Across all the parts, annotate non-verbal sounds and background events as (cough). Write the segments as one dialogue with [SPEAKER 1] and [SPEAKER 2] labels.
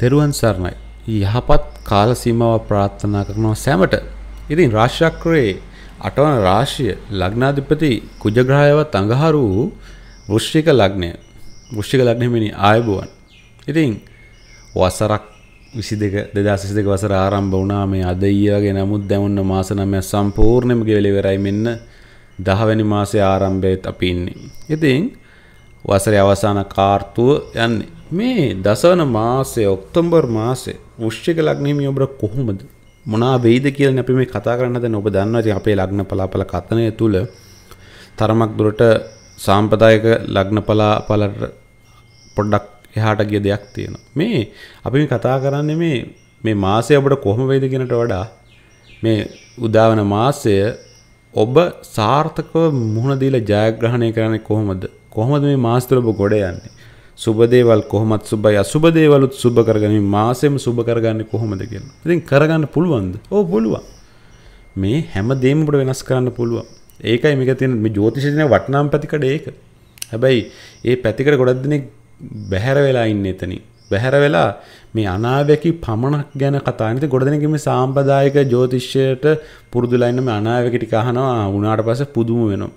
[SPEAKER 1] තෙරුවන් සරණයි. යහපත් කාල සීමාව ප්‍රාර්ථනා කරනවා සැමට. ඉතින් රාශිචක්‍රයේ අටවන රාශිය ලග්නාධිපති කුජග්‍රහයවත් අඟහරු වූ වෘශ්චික ලග්නය. වෘශ්චික ලග්නය මෙනි ආයුබෝවන්. ඉතින් වසරක් 22 2022 වසර ආරම්භ වුණා මේ අද ඊයගේ නමුත් දැන් ඔන්න මාස 9 සම්පූර්ණයෙන්ම ගෙවිලා ඉවරයි මෙන්න 10 වෙනි මාසේ ආරම්භයේත් අපි ඉන්නේ. ඉතින් වසරේ අවසාන කාර්තුව යන්නේ මේ දසවන මාසේ ඔක්තොම්බර් මාසේ මුෂ්්‍යක ලග්නහිමි ඔබට කොහොමද මොනා වෙයිද කියල අපි මේ කතා කරන්න දැන ඔබ දන්නවති අපේ ලග්න පලාපල කතනය තුළ තරමක් දුරට සාම්පදායක ලග්න පලාපලට පොඩ්ඩක් එහාට ගිය දෙයක් තියෙන මේ අපි කතා කරන්න මේ මේ මාසය ඔබට කොහොම වෙයිද කියෙනට වඩා මේ උදාවන මාසය ඔබ සාර්ථකව මුහුණදීල ජයග්‍රහණය කරන්නේ කොහොමද කොහොමද මේ මාස්තර ඔබ ගොඩ යන්නේ සුබදේවල් කොහොමත් සුබයි අසුබදේවලුත් සුබ කරගනින් මාසෙම සුබ කරගන්න කොහොමද කියලා. ඉතින් කරගන්න පුළුවන්ද? ඕ පුළුවන්. මේ හැම දෙයක්ම අපිට වෙනස් කරන්න පුළුවන්. ඒකයි මේක තියෙන මේ ජ්‍යොතිෂය තියෙන වටිනාම පැතිකඩ ඒක. හැබැයි ඒ පැතිකඩ ගොඩක් දෙනෙක් බැහැර වෙලා ඉන්නේ එතනින්. බැහැර වෙලා මේ අනාවැකි පමණක් ගැන කතා නේද ගොඩ දෙනෙක් මේ සාම්ප්‍රදායික ජ්‍යොතිෂයට පුරුදුලා ඉන්න මේ අනාවැකි ටික අහනවා වුණාට පස්සේ පුදුම වෙනවා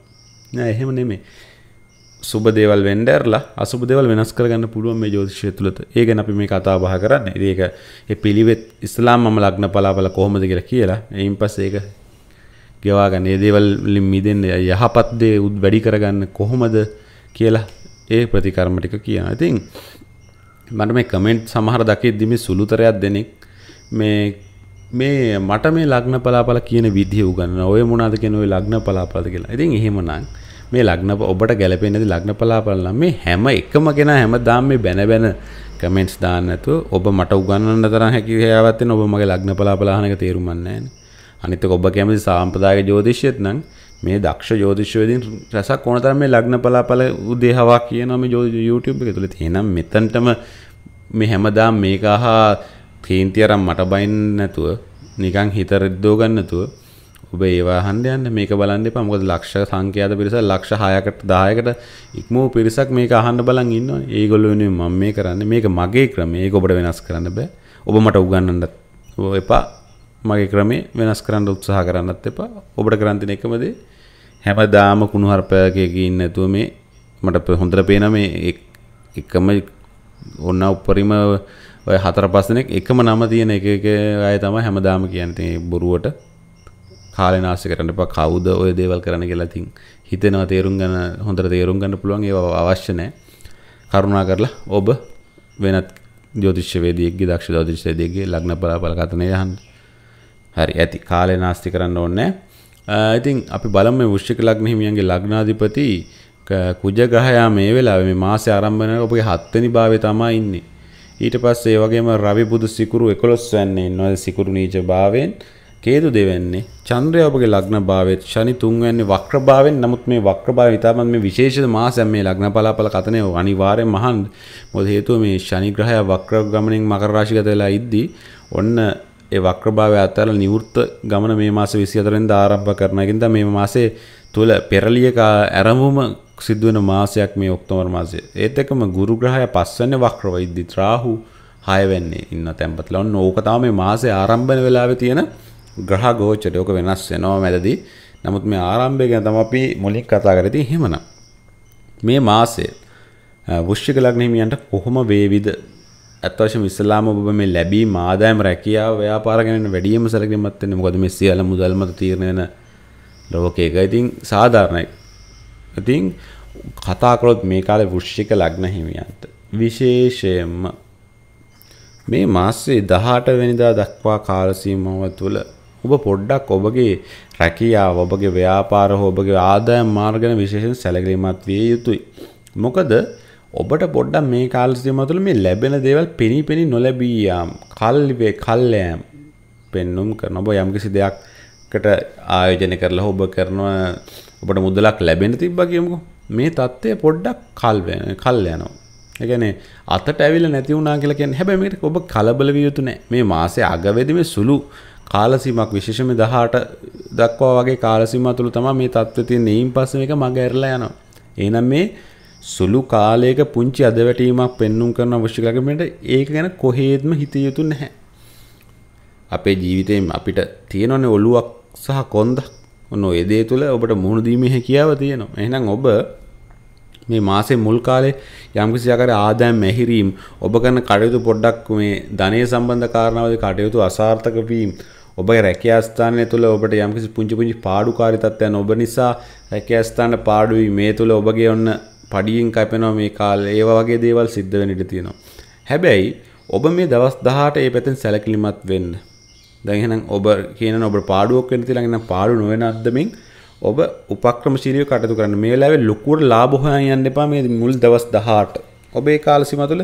[SPEAKER 1] නෑ එහෙම නෙමෙයි සුබ දේවල් වෙන්ඩර්ලා අසුබ දෙවල් වෙනස් කරගන්න පුළුවන් මේ ජෝතිෂය තුළත ඒ ගැන අපි මේ කතා බහ කරන්න ඒක ඒ පිළිවෙත් ඉස්ලාම් මම ලග්න පලාපල කොහොමද කියලා කියලා එයින් පස් ඒක ගෙවාගන්න ඒ දේවල්ලින් මිදෙන්න යහපත් දේ උත් වැඩි කරගන්න කොහොමද කියලා ඒ ප්‍රතිකර්මටික කියන ඉතින් මට මේ කමෙන්ට් සමහර දකිද්දිම සුළුතරයක් දෙනෙක් මේ මේ මට මේ ලග්න පලාපල කියන විදිහ උගන්න ඔය මොනාද කියන ඔය ලග්න පලාපලද කියලා ඉතින් එහෙමනම් මේ ලග්න ඔබට ගැලපෙන්නේ ලග්න පලාපල නම් මේ හැම එකම කෙනා හැමදාම මේ බැන බැන කමෙන්ට්ස් දාන්න නැතුව ඔබ මට උගන්වන්න තරම් හැකියාවක් තියෙන ඔබ මගේ ලග්න පලාපල අහන එක තේරුම් ගන්න නැහැ නේ අනිත් එක ඔබ කැමති සාම්ප්‍රදායික ජ්‍යොතිෂයත් නම් මේ දක්ෂ ජෝතිෂවදින් රැසක් ඕනතරම් මේ ලග්න පලාපල උදේහවා කියනවා මේ YouTube එක තුල තියෙනම් මෙතනටම මේ හැමදාම මේක අහා කේන්ති අරන් මට බයින් නැතුව නිකන් හිත රෙද්දෝ ගන්න නැතුව ඔබ ඒවා හන්ඩ යන්න මේක බලන්න එපා මොකද ලක්ෂ සංඛ්‍යාත පිරිස ලක්ෂ 6කට 10කට ඉක්මව පිරිසක් මේක අහන්න බලන් ඉන්නවා. ඒගොල්ලෝ වෙනුවෙන් මම මේ කරන්නේ. මේක මගේ ක්‍රමය. ඒක ඔබට වෙනස් කරන්න බෑ. ඔබ මට උගන්වන්නත් එපා. මගේ ක්‍රමේ වෙනස් කරන්න උත්සාහ කරන්නත් එපා. ඔබට කරන් තියෙන එකම දේ හැමදාම කුණුහරුපයකයක ඉන්නේ නැතුව මේ මට හොඳට පේන මේ එකම ඔන්න උපරිම ඔය හතර පස් දෙනෙක් එකම නම තියෙන එක එක අය තමයි හැමදාම කියන්නේ බොරුවට කාලනාසකටට කවුද ඔය දේවල් කරන කියලාතින් හිතෙනවා තේරුම් ගන්න හොඳට තේරුම් ගන්න පුළුවන් ඒ අවශ්‍යනෑ කරුණා කරලා ඔබ වෙනත් ජෝතිශ්‍යවේදීගේ දක්ෂ ජෝතිශ්‍යයදගේ ලග්න පලාපල කතනය යහන් හරි ඇති කාලය නාස්ති කරන්න ඕන්නෑ ඉතින් අපි බලම විශ්ෂික ලග්න හිමියන්ගේ ලග්නාධිපති කුජගහයා මේ වෙලා මේ මාසය ආරම්භන ඔබගේ හත්වනි භාවය තමා ඉන්නේ ඊට පස්සේ ඒ වගේම රවි බුදු සිකුරු 11 වෙනි ඉන්නවා සිකුරු නීච භාවයෙන් කේතු දෙවන්නේ චන්ද්‍රය ඔබගේ ලග්න භාවයේ ශනි තුන්වැන්නේ වක්‍ර භාවයෙන් නමුත් මේ වක්‍ර භාවය ඉතාමත් මේ විශේෂ මාසයක් මේ ලග්න පලාපල කතනේ අනිවාර්යෙන් මහන් මොකද හේතුව මේ ශනි ග්‍රහය වක්‍ර ගමනෙන් මකර රාශිගත වෙලා ඉද්දී ඔන්න ඒ වක්‍ර භාවය අතර නිවෘත්ත ගමන මේ මාසේ 24 වෙනිදා ආරම්භ කරනවා. ඒකින්ද මේ මාසේ තුල පෙරලියක ආරම්භම සිද්ධ වෙන මාසයක් මේ ඔක්තෝබර් මාසය. ඒත් එක්කම ගුරු ග්‍රහය පස්වෙනි වක්‍රව ඉද්දී රාහු 6 වෙන්නේ ඉන්න තැන්පත්ලා. ඔන්න ඕක තමයි මේ මාසේ ආරම්භන වෙලාවේ තියෙන ග්‍රහ ගෝචරය ඕක වෙනස් වෙනවා මැදදී. නමුත් මේ ආරම්භය ගැන තමයි අපි මුලින් කතා කරේ. ඉතින් එහෙමනම් මේ මාසයේ වෘශ්චික ලග්න හිමියන්ට කොහොම වේවිද? අත් වශයෙන්ම ඉස්ලාම ඔබ මේ ලැබී මාදායම් රැකියාව ව්‍යාපාර ගැන වැඩිම සැලකිලිමත් වෙන්නේ මොකද මේ සියල්ල මුදල් මත තීරණය වෙන ලෝකයක. ඉතින් සාධාරණයි. ඉතින් කතා කරොත් මේ කාලේ වෘශ්චික ලග්න හිමියන්ට විශේෂයෙන්ම මේ මාසේ 18 වෙනිදා දක්වා කාල සීමාව තුළ ඔබ පොඩ්ඩක් ඔබගේ රැකියාව ඔබගේ ව්‍යාපාර හෝ ඔබගේ ආදායම් මාර්ග ගැන විශේෂයෙන් සැලකිලිමත් විය යුතුයි. මොකද ඔබට පොඩ්ඩක් මේ කාල සීමාව තුළ මේ ලැබෙන දේවල් පෙනී පෙනී නොලැබී යාම් කල්වේ කල්යම් පෙන්눔 කරන ඔබ යම්කිසි දෙයක්කට ආයෝජනය කරලා ඔබ කරනවා ඔබට මුදලක් ලැබෙන්න තිබ්බා කියමුකෝ මේ தත්ත්වය පොඩ්ඩක් කල් කල් යනවා ඒ කියන්නේ අතට ඇවිල්ලා නැති වුණා කියලා කියන්නේ හැබැයි මේකට ඔබ කලබල විය යුතු නැහැ මේ මාසේ අගවැදීමේ සුළු කාලසීමක් විශේෂම දහට දක්වා වගේ කාලසිම තුළ තම මේ තත්වතින් එයින් පස්ස එක මඟ ඇරලා යනවා. ඒනම් මේ සුළු කාලයක පුංචි අදවැටීමක් පෙන්නුම් කරන අවශ්‍යකමට ඒක ගැන කොහේත්ම හිත යුතු නැහැ. අපේ ජීවිතයෙන් අපිට තියෙනවනේ ඔලුවක් සහ කොන්දක් ඔන්න ඔය දේ තුළ ඔබට මුහුණ දීමේ හැකියාව තියෙනවා. එහෙනම් ඔබ මේ මාසේ මුල් කාලේ යම්කිසි ආකාරයේ ආදායම් ඇහිරීම් ඔබ කරන කටයුතු පොඩ්ඩක් මේ ධනය සම්බන්ධ කාරණාවලදී කටයුතු අසාර්ථක වීම ඔබගේ රැකියාස්ථානය තුළ ඔබට යම්කිසි පුංචි පුංචි පාඩුකාරීතත්වයන් ඔබ නිසා රැකියාස්ථාන පාඩුවී මේ තුළ ඔබගේ ඔන්න පඩියෙන් කැපෙනවා මේ කාලේ ඒවා වගේ දේවල් සිද්ධ වෙන්න ඉඩ තියෙනවා. හැබැයි ඔබ මේ දවස් 18 ඒ පැත්තෙන් සැලකිලිමත් වෙන්න. දැන් එහෙනම් ඔබ කියනන ඔබ පාඩුවක් වෙන්න තියලා නම් පාඩු නොවන අද්දමින් ඔබ උපක්‍රමශීලීව කටයුතු කරන්න. මේ වෙලාවේ ලොකුවට ලාභ හොයන් යන්න එපා මේ මුල් දවස් 18. ඔබේ කාල සීමාව තුළ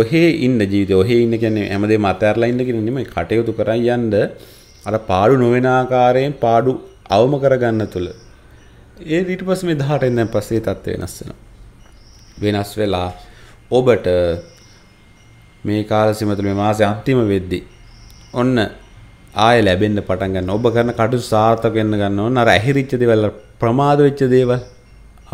[SPEAKER 1] ඔහේ ඉන්න ජීවිතය ඔහේ ඉන්න කියන්නේ හැමදේම අතහැරලා ඉන්න කියන නෙමෙයි කටයුතු කරන් යන්න අර පාඩු නොවෙන ආකාරයෙන් පාඩු අවම කරගන්න තුල ඒ ඊට පස්සේ මේ 18 ඉඳන් පස්සේ තත්ත්වය වෙනස් වෙනවා වෙනස් වෙලා ඔබට මේ කාල සීම තුළ මේ මාසේ අන්තිම වෙද්දී ඔන්න ආය ලැබෙන්න පටන් ගන්න ඔබ කරන කටයුතු සාර්ථක වෙන්න ගන්න ඕන අර ඇහිරිච්ච දේවල් ප්‍රමාද වෙච්ච දේවල්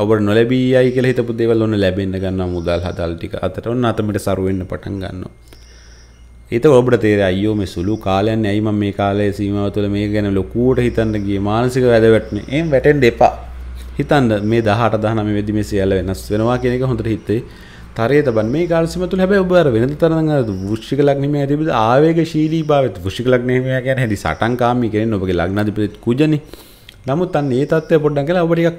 [SPEAKER 1] ඔබට නොලැබී යයි කියලා හිතපු දේවල් ඔන්න ලැබෙන්න ගන්නවා මුදල් හදල් ටික අතට ඔන්න අතමිට සරු වෙන්න පටන් ගන්නවා එත ඔබට තේර අයෝ මේ සුළු කාලයන් ඇයිම මේ කාලය සීමාව තුළ මේ ගැන ලොකුවට හිතන්න ගිය මානසික වැදවැටන එම් වැටෙන් දෙපා හිතන්ද මේ දහට දහනම වෙදි මේ සියල්ල වෙනස් වෙනවා කියෙක හොඳට හිතේ තරය තබන් මේ කාලසිමතු හැබැ ඔබර වෙනද තරන ෘෂ්ික ලක්නීම ඇතිබද ආවේග ශීලී භාවත් ෘෂික ලක්නීමය ගැන හැදි සටන්කාමි කරෙන් ඔබගේ ලක්නාධිපතිත් කුජන නමුත් අන්න ඒ තත්වය පොඩ්ඩන් කලා ඔබටික්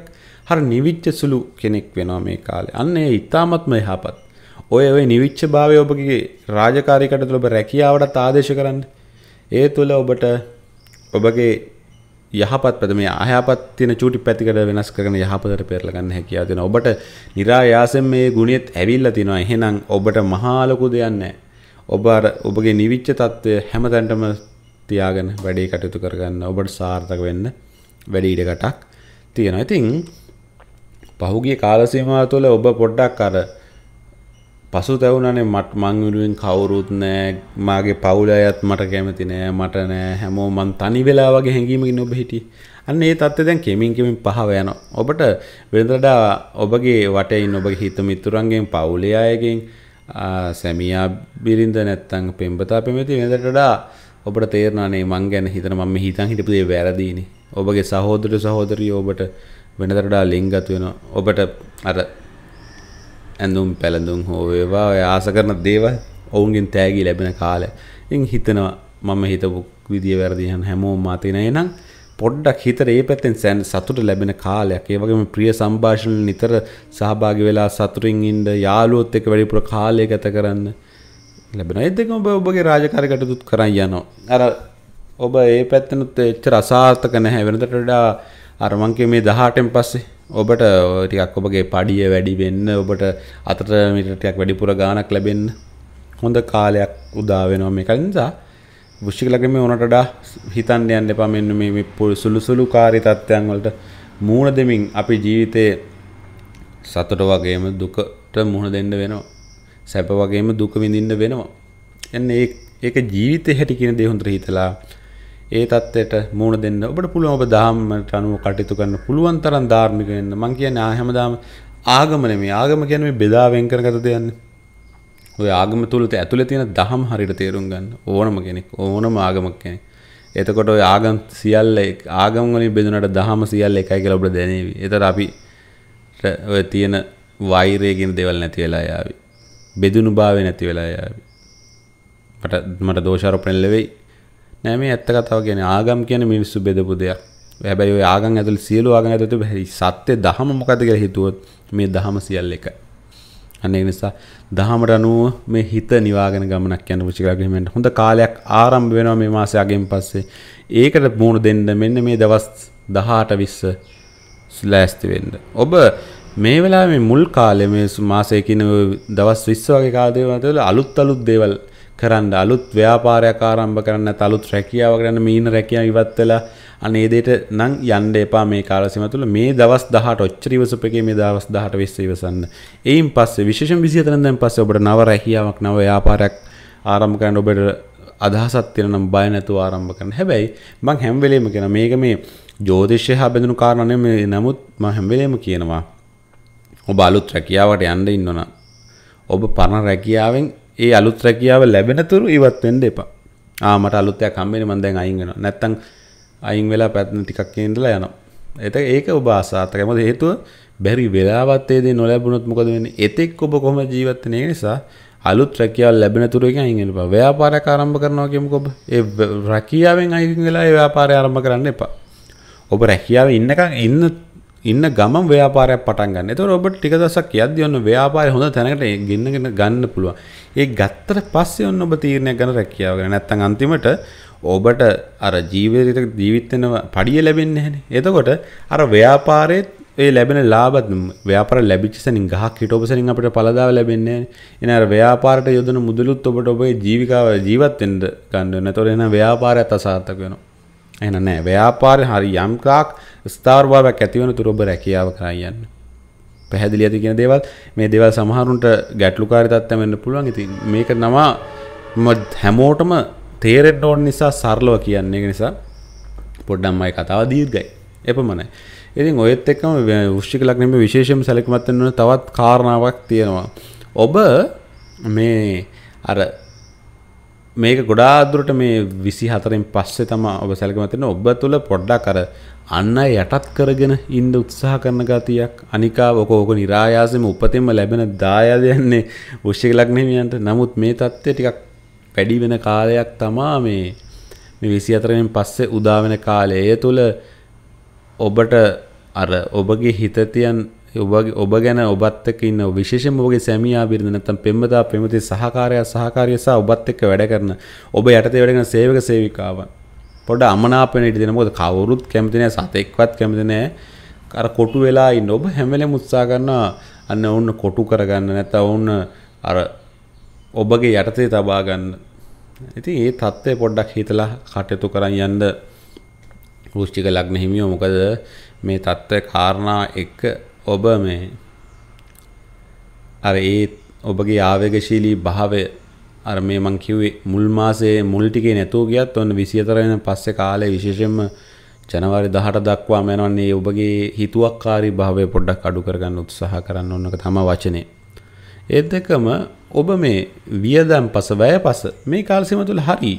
[SPEAKER 1] හර නිවිච්ච සුළු කෙනෙක් වෙනවා මේ කාලේ අන්න ඒ ඉතාමත්ම යහපත් ඔය ඔය නිවිච්ච භාවය ඔබගේ රාජකාරිකට ඔබ රැකියාවට ආදේශ කරන්න. ඒ තුළ ඔබට ඔබගේ යහපත් පැත මේ අයහපත් තියෙන චූටි පැතිකඩ වෙනස් කරගෙන යහපතට පෙරලා ගන්න හැකියාව තියෙනවා. ඔබට નિરાයාසයෙන් මේ ගුණෙත් ඇවිල්ලා තිනවා. එහෙනම් ඔබට මහා ලොකු දෙයක් නැහැ. ඔබ අර ඔබගේ නිවිච්ච తত্ত্বය හැමතැනටම තියාගෙන වැඩේ කටයුතු කරගන්න ඔබට සාර්ථක වෙන්න වැඩි ඉඩකටක් තියෙනවා. ඉතින් පහුගිය කාල සීමාව තුළ ඔබ පොඩ්ඩක් අර පසු තැවුණනේ මට මංවිරුවෙන් කවුරුත් නෑ මගේ පවුල අයත් මට කැමති නෑ මට නෑ හැමෝ මන් තනි වෙලා වගේ හැඟීමකින් ඔබ හිටි අන්න ඒ තත්ත්වය දැන් කෙමින් කෙමින් පහව යනවා ඔබට වෙනදට ඔබගේ වටේින් ඔබගේ හිත මිතුරන්ගෙන් පවුලේ අයගෙන් සැමියා බිරිඳ නැත්තං පෙම්බතා පෙමති වෙනදටඩා ඔබට තේරණනේ මං ගැන හිතන මම හිතන් හිටපුදේ වැරදිීනි ඔබගේ සහෝදර සහෝදරී ඔබට වෙනදරඩා ලිංගත් වෙන ඔබට අර ඇඳුම් පැළඳුම් හෝ වේවා ඔය ආස කරන දේවල් ඔවුන්ගෙන් තෑගි ලැබෙන කාලය. ඉතින් හිතනවා මම හිතපු විදිය වැරදි යන හැමෝම මතින එනං පොඩ්ඩක් හිතර ඒ පැත්තෙන් සෑන් සතුට ලැබෙන කාලයක් ඒ වගේම ප්‍රිය සම්භාෂණ නිතර සහභාගි වෙලා සතුටින් ඉන්න යාළුවොත් එක්ක වැඩිපුර කාලය ගත කරන්න ලැබෙන ඒ දෙකම ඔබ ඔබගේ රාජකාරී කටයුතු කරන් යනවා අර ඔබ ඒ පැත්තෙනුත් එච්චර අසාර්ථක නැහැ වෙනතට වඩා අර මං කිය මේ 18න් පස්සේ ඔබට ටිකක් ඔබගේ පඩිය වැඩි වෙන්න ඔබට අතට මිටටයක් වැඩිපුර ගානක් ලැබෙන්න හොඳ කාලයක් උදාවෙනවා මේ කලින්සා වෘෂ්ික ලග්නමේ උනටඩා හිතන්න යන්න එපා මෙන්න මේ සුළු සුළු කාර්ය තත්ත්වයන් වලට මූණ දෙමින් අපි ජීවිතේ සතුට වගේම දුකට මුහුණ දෙන්න වෙනවා සැප වගේම දුක විඳින්න වෙනවා එන්නේ ඒක ජීවිතේ හැටි කියන දේ හොඳට හිතලා ඒ තත්වයට මූුණ දෙන්න ඔබට පුළුවන් ඔබ දහමට අනුව කටයුතු කරන්න පුළුවන් තරම් ධාර්මික වෙන්න මං කියන්නේ හැමදාම ආගම නෙමෙයි ආගම කියන්නේ මේ බෙදා වෙන් කරගත දෙයක් ඔය ආගම තුල ඇතුලේ තියෙන දහම් හරියට තේරුම් ගන්න ඕනම කෙනෙක් ඕනම ආගමක් කෙනෙක් එතකොට ඔය ආගම් සියල්ල ආගම් වලින් බෙදුනට දහම සියල්ල එකයි කියලා ඔබට දැනේවි. ඒතර අපි ඔය තියෙන වෛරය කියන දේවල් නැති වෙලා යාවි. බෙදුණු භාවය නැති වෙලා යාවි. මට මට දෝෂාරෝපණය ලැබෙයි. නෑ මේ ඇත්ත කතාව කියන්නේ ආගම් කියන්නේ මිනිස්සු බෙදපු දෙයක්. හැබැයි ওই ආගම් ඇතුළේ සියලු ආගම් ඇතුළේ බැරි සත්‍ය දහම මොකද කියලා හිතුවොත් මේ දහම සියල්ල එකයි. අන්න ඒ නිසා දහමට අනුව මේ හිත නිවාගෙන ගමනක් යන පුචිකාගමෙන්ට හොඳ කාලයක් ආරම්භ වෙනවා මේ මාසේ අගෙන් පස්සේ. ඒකට මුණ දෙන්න මෙන්න මේ දවස් 18 20 ස්ලෑස්ති වෙන්න. ඔබ මේ වෙලාවේ මුල් කාලේ මේ මාසයේ කියන දවස් 20 වගේ කාලේ වල අලුත් අලුත් දේවල් කරන්න අලුත් ව්‍යාපාරයක් ආරම්භ කරන්න තලුත් රැකියාව කරන්න මීන රැකියාව ඉවත් වෙලා අනේ දෙයට නම් යන්න එපා මේ කාලසීම තුළ මේ දවස් 18 ඔච්චර ඉවසපු එකේ මේ දවස් 18 20 ඉවසන්න. එයින් පස්සේ විශේෂයෙන් 24 වෙනිදාන් පස්සේ ඔබට නව රැකියාවක් නව ව්‍යාපාරයක් ආරම්භ කරන්න ඔබට අදහසක් තියෙන නම් බය නැතුව ආරම්භ කරන්න. හැබැයි මම හැම වෙලෙම කියන මේක මේ ජෝතිෂය හා බැඳුණු කාරණා නෙමෙයි. නමුත් මම හැම වෙලෙම කියනවා ඔබ අලුත් රැකියාවට යන්න ඉන්නවනම් ඔබ පරණ රැකියාවෙන් ඒ අලුත් රැකියාව ලැබෙනතුරු ඉවත් වෙන්න එපා. ආ මට අලුත් දෙයක් හම්බෙන්නේ මම දැන් අයින් වෙනවා. නැත්තම් අයින් වෙලා පැත්තන ටිකක් ඉඳලා යනවා. ඒත ඒක ඔබ ආසාතකයි. මොකද හේතුව බැරි වෙලාවත් ඒ දේ නොලැබුණොත් මොකද වෙන්නේ? එතෙක් ඔබ කොහොම ජීවත් වෙන්නේ නිසා අලුත් රැකියාව ලැබෙන තුරු එකෙන් අයින් වෙන්න එපා. ව්‍යාපාරයක් ආරම්භ කරනවා කියමුකෝ ඔබ. ඒ රැකියාවෙන් අයින් වෙලා ඒ ව්‍යාපාරය ආරම්භ කරන්න එපා. ඔබ රැකියාවේ ඉන්නකන් ඉන්න ඉන්න ගමන් ව්‍යාපාරයක් පටන් ගන්න. ඒතකොට ඔබට ටික දවසක් යද්දී ඔන්න ව්‍යාපාරය හොඳ තැනකට ගෙන්නගෙන ගන්න පුළුවන්. ඒ ගත්තට පස්සේ ඔන්න ඔබ තීරණයක් ගන්න රැකියාව ගන්න. නැත්නම් අන්තිමට ඔබට අර ජීවිතයට ජීවත් වෙන පඩිය ලැබෙන්නේ නැහනේ. එතකොට අර ව්‍යාපාරයේ ඒ ලැබෙන ලාභත් ව්‍යාපාර ලැබිච්ච සෙනින් ගහක් හිටවපු සෙනින් අපිට පළදාව ලැබෙන්නේ නැහැ. එන අර ව්‍යාපාරට යොදන මුදලුත් ඔබට ඔබේ ජීවිකාව ජීවත් වෙන්න ගන්න වෙනවා. එතකොට එන ව්‍යාපාරයත් අසාර්ථක වෙනවා. එන නෑ ව්‍යාපාරය හරි යම්කාක් ස්ථාර්භාවයක් ඇතිවන තුර ඔබ රැකියාව කරා යන්න. පැහැදිලි ඇති කියන දේවල් මේ දේවල් සමහරුන්ට ගැටලුකාරී තත්ත්වයක් වෙන්න පුළුවන්. ඉතින් මේක නම හැමෝටම තේරෙන්න ඕන නිසා සරලව කියන්නේ ඒක නිසා පොඩ්ඩක් මගේ කතාව දීර්ඝයි. එපමණයි. ඉතින් ඔයත් එක්කම වෘශ්චික ලග්නෙම විශේෂම සැලකිලිමත් වෙන්න තවත් කාරණාවක් තියෙනවා. ඔබ මේ අර මේක ගොඩාදුරට මේ විසි හතරෙන් පස්සේ තම ඔබ සැලකමතින ඔබ තුළ පොඩ්ඩා කර අන්න යටත් කරගෙන ඉන්ද උත්සාහ කරන ගතියක් අනිකා ඕක ඕක නිරායාසම උපතෙම ලැබෙන දායාදයන්නේ උෂ්‍යක ලක්නමියන්ට නමුත් මේ තත්ත්වය ටිකක් පැඩි වෙන කාලයක් තමා මේ මේ විසි අතරෙන් පස්සේ උදාවෙන කාලය තුළ ඔබට අර ඔබගේ හිතතියන් ඔබගේ ඔබ ගැන ඔබත් එක්ක ඉන්න විශේෂයෙන්ම ඔබගේ සැමියා බිරිඳ නැත්නම් පෙම්වතා පෙම්වතේ සහකාරයා සහකාරිය සහ ඔබත් එක්ක වැඩ කරන ඔබ යටතේ වැඩ කරන සේවක සේවිකාවන් පොඩ අමනාපෙන ඉඩ දෙන මොකද කවුරුත් කැමති නැහැ සතෙක්වත් කැමති නැහැ අර කොටු වෙලා ඉන්න ඔබ හැම වෙලෙම උත්සාහ කරනවා අන්න ඔවුන් කොටු කරගන්න නැත්නම් ඔවුන් අර ඔබගේ යටතේ තබා ගන්න ඉතින් ඒ தත්ත්වය පොඩ්ඩක් හිතලා කටයුතු කරන් යන්න වෘශ්චික ලග්න හිමියෝ මොකද මේ தත්ත්වය කාරණා එක ඔබ මේ අර ඒ ඔබගේ ආවේගශීලී භාවය අර මේ මං කිව්වේ මුල් මාසේ මුල් ටිකේ නැතුව ගියත් ඔන්න 24 වෙනි පස්සේ කාලේ විශේෂයෙන්ම ජනවාරි 18 දක්වාම යනවන්නේ ඔබගේ හිතුවක්කාරී භාවය පොඩ්ඩක් අඩු කරගන්න උත්සාහ කරන්න ඕනක තමයි වචනේ. ඒ දෙකම ඔබ මේ වියදම් පස වැය පස මේ කාලසීම තුළ හරි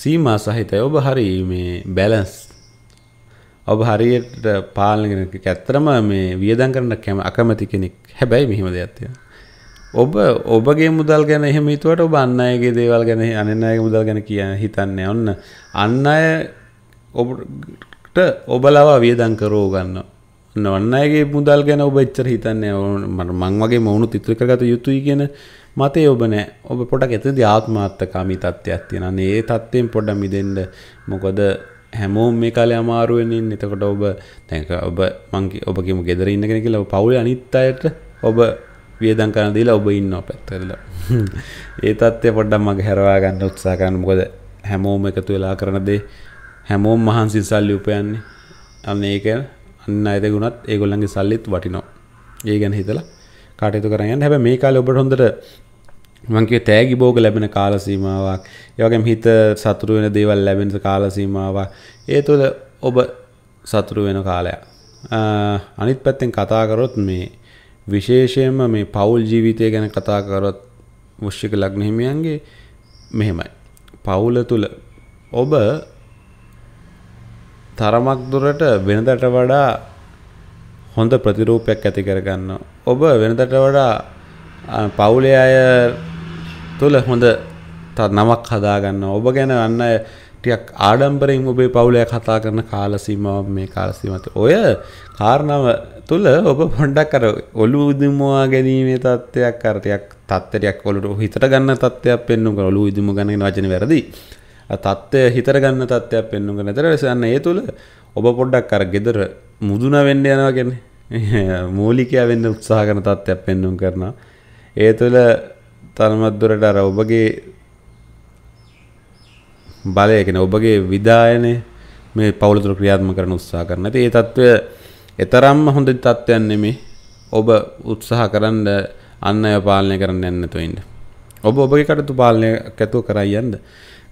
[SPEAKER 1] සීමා සහිතයි ඔබ හරි මේ බැලන්ස් ඔබ හරියට පාලනගෙන ඇත්තරම මේ වියදන් කරන්න කැම අකමැති කෙනෙක් හැබැයි මෙහිම දෙයක්තිය ඔබ ඔබගේ මුදල් ගැන එහෙමිතුවට ඔබ අන්න අයගේ දේවල් ගැන අන්න අයගේ මුදල් ගැන කියන හිතන්න ඔන්න අන්න අය ඔබට ඔබලවා වියදං කරෝ ගන්න නොන්න අයගේ මුදල් ගැන ඔබ එච්චර හිතන්නේ ඕන මං වගේ මවුණු තිත්‍රිකගත යුතුයි කියන මතේ ඔබ නෑ ඔබ පොඩක් ඇතද ආත්මාත්තකාමී තත්ත්වයක් තියෙන ඒ තත්ත්වයෙන් පොඩ්ඩ මිදෙන්ඩ මොකොද හැමෝම මේ කාලේ අමාරුවෙන් ඉන්න. එතකොට ඔබ දැන් ඔබ මං ඔබ කියමු ගෙදර ඉන්න කෙනෙක් කියලා පවුලේ අනිත් අයට ඔබ වියදම් කරන දීලා ඔබ ඉන්නවා පැත්තටලා. (laughs) ඒ தත්ත්වය පොඩ්ඩක් මගේ හැරවා ගන්න උත්සාහ කරන්න. මොකද හැමෝම එකතු වෙලා කරන දේ හැමෝම මහන්සි සල්ලි උපයන්නේ. අන්න ඒක අන්න අය දෙගුණත් ඒගොල්ලන්ගේ සල්ලිත් වටිනවා. ඒ ගැන හිතලා කාටයුතු කරගෙන යන්න. හැබැයි මේ කාලේ ඔබට හොඳට මංකිව තෑගි බෝග ලැබෙන කාලසීමාවක් යවගේම හිත සතුරු වෙන දේවල් ලැබෙන කාලසීමාවක් ඒ තුළ ඔබ සතුරු වෙන කාලයක් අනිත් පැත්තෙන් කතාකරොත් මේ විශේෂයෙන්ම මේ පවුල් ජීවිතය ගැන කතාකරොත් මුෂ්ික ලග්න හිමියන්ගේ මෙහෙමයි පවුල තුළ ඔබ තරමක් දුරට වෙනදට වඩා හොඳ ප්‍රතිරූපයක් ඇති කරගන්න ඔබ වෙනදට වඩා පවුලේ අය තුළ හොඳ නමක් හදාගන්න ඔබ ගැන අන්න ටියක් ආඩම්බරෙන් ඔබේ පවුලය කතා කරන කාලසීමාව මේ කාලසීමත ඔය කාරණාව තුළ ඔබ පොඩ්ඩක් කර ඔලු උදමවා ගැනීමේ තත්ත්වයක් කරටයක් තත්තරයක් ඔලුට හිතට ගන්න තත්වයක් පෙන්නු ඔලු ඉදම ගන්න වචන වැරදි තත්ත්වය හිතර ගන්න තත්වයක් පෙන්නු නැතර ලෙසන්න ඒ තුළ ඔබ පොඩ්ඩක් කර ගෙදර මුදුන වෙන්න යනවා ගැන (laughs) මූලිකය වෙන්න උත්සාහ කරන තත්ත්වයක් පෙන්නුම් කරනවා ඒ තුළ තරමත්දුරට අර ඔබගේ බලයකෙන ඔබගේ විදායනය මේ පවුලතුර ක්‍රියාත්ම කරන උත්සා කරන ඇති ඒ තත්ත්වය එතරම්ම හොඳ තත්ත්වයන් නෙමේ ඔබ උත්සාහ කරන්න අන්න අය පාලනය කරන්න යන්නතුවයින්ට ඔබ ඔබගේ කටතු පාලනය ඇතුව කරයියන්ද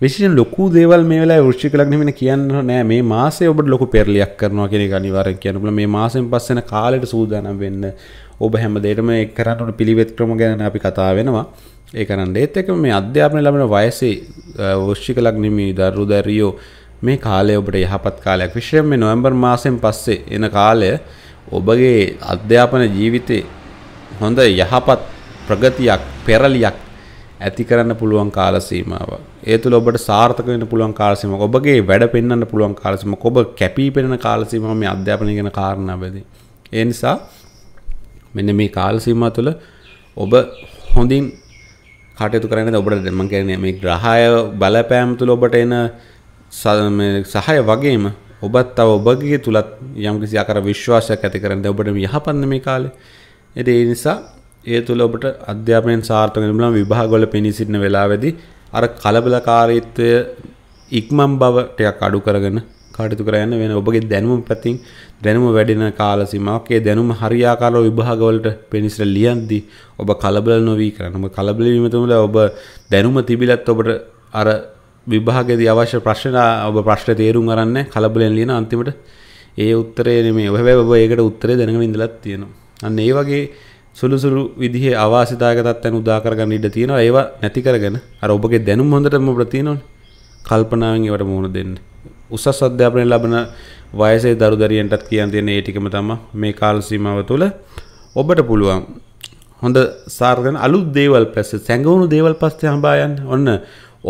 [SPEAKER 1] විශෂෙන් ලොකු දේවල් මේ වෙලා ෘෂ්ි කලක් නෙමෙන කියන්න නෑ මේ මාසේ ඔබට ලොකු පෙරලියක් කරනවා කෙනෙක් අනිවාර්යෙන් කියනකොට මේ මාසෙන් පස්සෙන කාලෙට සූදානම් වෙන්න ඔබ හැම දෙයකම කරන්න ඕන පිළිවෙත් ක්‍රම ගැන අපි කතා වෙනවා ඒ කරන්න ඒත් එක මේ අධ්‍යාපනය ලබන වයසේ වෘෂ්ෂික ලග්නිමි දරු දැරියෝ මේ කාලය ඔබට යහපත් කාලයක් විශේෂයෙන් මේ නොවැම්බර් මාසයෙන් පස්සේ එන කාලය ඔබගේ අධ්‍යාපන ජීවිතේ හොඳ යහපත් ප්‍රගතියක් පෙරලියක් ඇති කරන්න පුළුවන් කාල සීමාවක්. ඒ තුල ඔබට සාර්ථක වෙන්න පුළුවන් කාල සීමාවක්. ඔබගේ වැඩ පෙන්වන්න පුළුවන් කාල සීමාවක්. ඔබ කැපී පෙනෙන කාල සීමාව මේ අධ්‍යාපනය ගැන කාරණාවදී. ඒ නිසා මෙන්න මේ කාල සීමාව තුළ ඔබ හොඳින් කටයුතු කරන්න ඔබට දෙම කියන්නේ මේ ග්‍රහය බලපෑම් තුළ ඔබට එන සහය වගේම ඔබත් තව ඔබගේ තුළත් යම්කිසි ආකාර විශ්වාසයක් ඇති කරන්න ඔබට යහපන්න මේ කාලේ. ඒ නිසා ඒ තුළ ඔබට අධ්‍යාපනයෙන් සාර්ථක වෙන්න පුළුවන් විභාගවල පෙනී සිටින වෙලාවේදී අර කලබලකාරීත්වය ඉක්මන් බව ටිකක් අඩු කරගෙන කාටිතු කරයන්න වෙන ඔබගේ දැනුම පැතින් දැනුම වැඩෙන කාලසිමාවකේ දැනුම හරියාකාරව විභාගවලට පිනිස්ට ලියන්දී ඔබ කලබල නොවී කරන්නම කලබලවීම තුළ ඔබ දැනුම තිබිලත් ඔබට අර විභාගෙදී අවශ්‍ය ප්‍රශ්න ඔබ ප්‍රශ්න තේරුම් අරන්න කලබලෙන් ලියන අන්තිමට ඒ උත්තරේ නෙමේ ඔබ ඔබ ඒකට උත්තරේ දැනගෙන ඉඳලත් තියෙනවා අන්න ඒ වගේ සුළුසුළු විදිහේ අවාසිතාගතත් තැන් උදාකරගන්න ඉඩ තියෙනවා ඒවා නැති කරගෙන අර ඔබගේ දැනුම් හොඳටම ඔබට තියෙනවනේ කල්පනාවෙන් ඒවට මුහුණ දෙන්න උසස් අධ්‍යාපනය ලබන වයසේ දරු දරියන්ටත් කියන්න තියෙන ඒ ටිකම තමයි මේ කාල සීමාව තුළ ඔබට පුළුවන් හොඳ සාර්ථකන අලුත් දේවල් පස්සේ සැඟවුණු දේවල් පස්සේ හඹා යන්න ඔන්න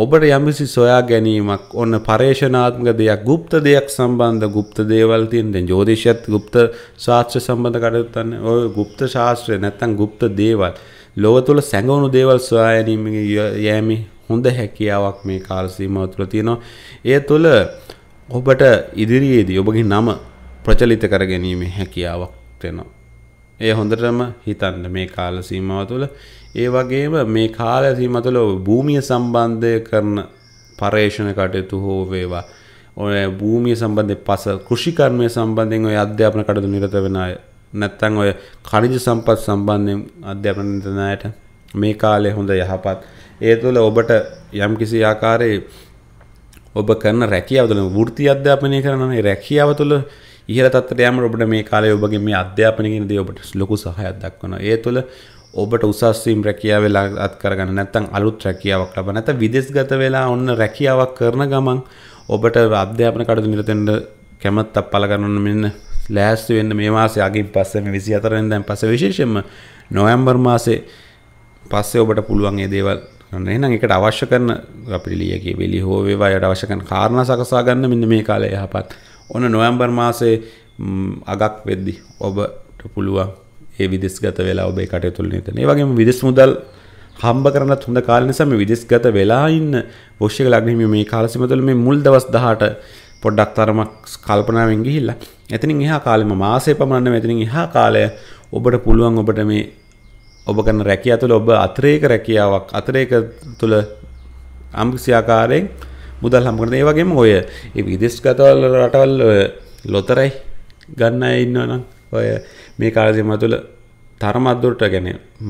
[SPEAKER 1] ඔබට යම්කිසි සොයා ගැනීමක් ඔන්න පරේෂණාත්මක දෙයක් গুপ্ত දෙයක් සම්බන්ධ গুপ্ত දේවල් තියෙන දැන් ජ්‍යොතිෂයත් গুপ্ত ශාස්ත්‍ර සම්බන්ධ කටයුත්තන්නේ ඔය গুপ্ত ශාස්ත්‍රය නැත්තම් গুপ্ত දේවල් ලොව තුළ සැඟවුණු දේවල් සොයා යෑමේ හොඳ හැකියාවක් මේ කාල සීමාව තුළ තියෙනවා ඒ තුළ ඔබට ඉදිරියේදී ඔබගේ නම ප්‍රචලිත කර ගැනීමේ හැකියාවක් වෙනවා. ඒ හොඳටම හිතන්න මේ කාල සීමාව තුළ ඒ වගේම මේ කාල සීමාව තුළ භූමිය සම්බන්ධය කරන පරේෂණ කටයුතු හෝ වේවා ඔය භූමිය සම්බන්ධයෙන් පස කෘෂිකර්මය සම්බන්ධයෙන් ඔය අධ්‍යාපන කටයුතු නිරත වෙන අය නැත්තම් ඔය ඛනිජ සම්පත් සම්බන්ධයෙන් අධ්‍යාපන නිරත මේ කාලේ හොඳ යහපත් ඒ තුළ ඔබට යම්කිසි ආකාරයේ ඔබ කරන රැකියාවතුල වෘත්ති අධ්‍යාපනය කරන රැකියාව තුළ ඉහළ තත්ත්වයට යෑම ඔබට මේ කාලේ ඔබගේ මේ අධ්‍යාපනයේදී ඔබට ලොකු සහායක් දක්වනවා. ඒ තුළ ඔබට උසස් වීම රැකියාවේ ලාත් කරගන්න නැත්නම් අලුත් රැකියාවක් ලබා නැත්නම් විදේශගත වෙලා ඔන්න රැකියාවක් කරන ගමන් ඔබට අධ්‍යාපන කටයුතු නිරත වෙන්න කැමැත්තක් පළ කරනවන්න මෙන්න ලෑස්ති වෙන්න මේ මාසේ අගින් පස්සේ මේ 24 වෙනිදාන් පස්සේ විශේෂයෙන්ම නොවැම්බර් මාසේ පස්සේ ඔබට පුළුවන් මේ දේවල් එහෙනම් ඒකට අවශ්‍ය කරන අපිට ලියකේ වෙලි හෝ වේවා යට අවශ්‍ය කරන කාරණා සකසා ගන්න මෙන්න මේ කාලේ යහපත්. ඔන්න නොවැම්බර් මාසයේ අගක් වෙද්දි ඔබට පුළුවන් ඒ විදෙස්ගත වෙලා ඔබේ කටයුතු වල නිරත. ඒ වගේම විදෙස් මුදල් හම්බ කරනත් හොඳ කාලය නිසා මේ විදෙස්ගත වෙලා ඉන්න වෘශ්චික ලග්න හිමි මේ කාල සීම තුළ මේ මුල් දවස් 18 පොඩ්ඩක් තරමක් කල්පනාවෙන් ගිහිල්ලා එතනින් එහා කාලෙම මාසෙ පමණම එතනින් එහා කාලය ඔබට පුළුවන් ඔබට මේ ඔබ කරන රැකිය තුළ ඔබ අතරේක රැකියාවක් අතරේක තුළ අම්සියාකාරයෙන් මුදල් හම්බකරන ඒ වගේම ඔය විදෙස් ගතවල් රටවල් ලොතරයි ගන්න ඉන්නවනම් ඔය මේ කාලසීම තුළ තරමත්දුරට ගැන